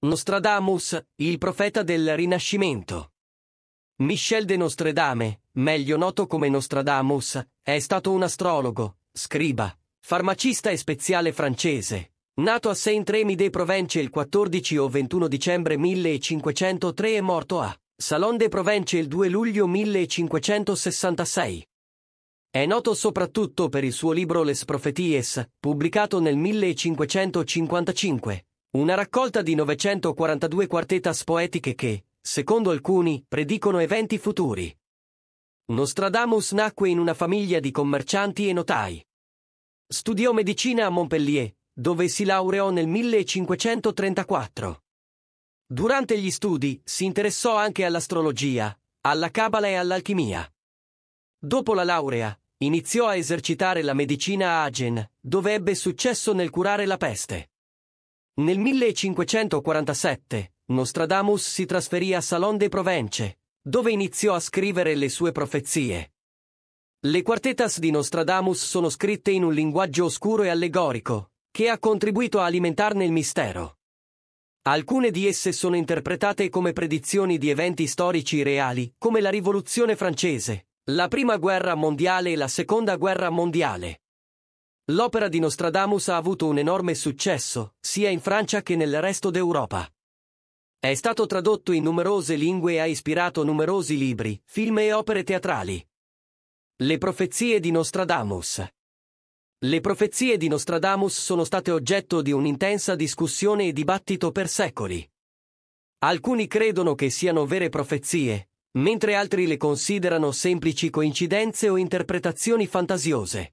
Nostradamus, il profeta del Rinascimento. Michel de Nostredame, meglio noto come Nostradamus, è stato un astrologo, scriba, farmacista e speziale francese. Nato a saint rémy de Provence il 14 o 21 dicembre 1503 e morto a Salon de Provence il 2 luglio 1566. È noto soprattutto per il suo libro Les Propheties, pubblicato nel 1555 una raccolta di 942 quartetas poetiche che, secondo alcuni, predicono eventi futuri. Nostradamus nacque in una famiglia di commercianti e notai. Studiò medicina a Montpellier, dove si laureò nel 1534. Durante gli studi si interessò anche all'astrologia, alla cabala e all'alchimia. Dopo la laurea, iniziò a esercitare la medicina a Agen, dove ebbe successo nel curare la peste. Nel 1547, Nostradamus si trasferì a Salon de Provence, dove iniziò a scrivere le sue profezie. Le quartetas di Nostradamus sono scritte in un linguaggio oscuro e allegorico, che ha contribuito a alimentarne il mistero. Alcune di esse sono interpretate come predizioni di eventi storici reali, come la Rivoluzione francese, la Prima Guerra Mondiale e la Seconda Guerra Mondiale. L'opera di Nostradamus ha avuto un enorme successo, sia in Francia che nel resto d'Europa. È stato tradotto in numerose lingue e ha ispirato numerosi libri, film e opere teatrali. Le profezie di Nostradamus Le profezie di Nostradamus sono state oggetto di un'intensa discussione e dibattito per secoli. Alcuni credono che siano vere profezie, mentre altri le considerano semplici coincidenze o interpretazioni fantasiose.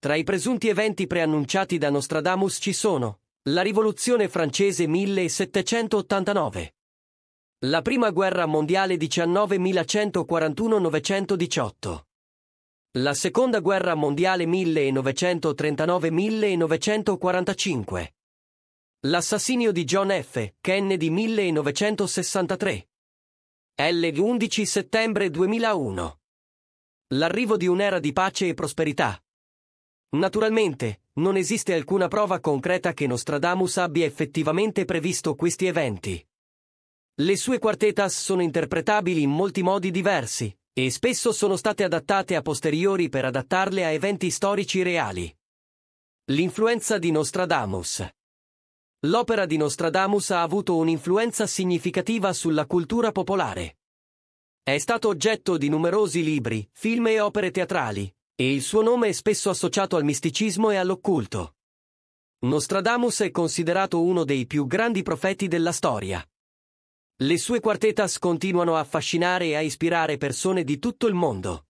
Tra i presunti eventi preannunciati da Nostradamus ci sono la Rivoluzione francese 1789, la Prima Guerra Mondiale 1941-918, la Seconda Guerra Mondiale 1939-1945, l'assassinio di John F. Kennedy 1963, L11 settembre 2001, l'arrivo di un'era di pace e prosperità, Naturalmente, non esiste alcuna prova concreta che Nostradamus abbia effettivamente previsto questi eventi. Le sue quartetas sono interpretabili in molti modi diversi, e spesso sono state adattate a posteriori per adattarle a eventi storici reali. L'influenza di Nostradamus L'opera di Nostradamus ha avuto un'influenza significativa sulla cultura popolare. È stato oggetto di numerosi libri, film e opere teatrali, e il suo nome è spesso associato al misticismo e all'occulto. Nostradamus è considerato uno dei più grandi profeti della storia. Le sue quartetas continuano a affascinare e a ispirare persone di tutto il mondo.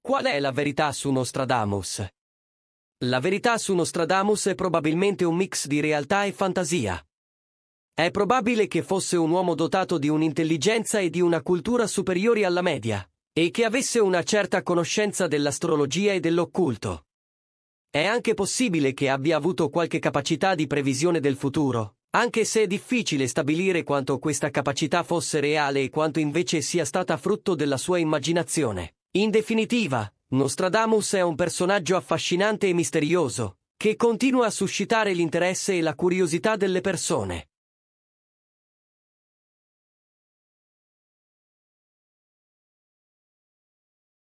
Qual è la verità su Nostradamus? La verità su Nostradamus è probabilmente un mix di realtà e fantasia. È probabile che fosse un uomo dotato di un'intelligenza e di una cultura superiori alla media, e che avesse una certa conoscenza dell'astrologia e dell'occulto. È anche possibile che abbia avuto qualche capacità di previsione del futuro, anche se è difficile stabilire quanto questa capacità fosse reale e quanto invece sia stata frutto della sua immaginazione. In definitiva, Nostradamus è un personaggio affascinante e misterioso, che continua a suscitare l'interesse e la curiosità delle persone.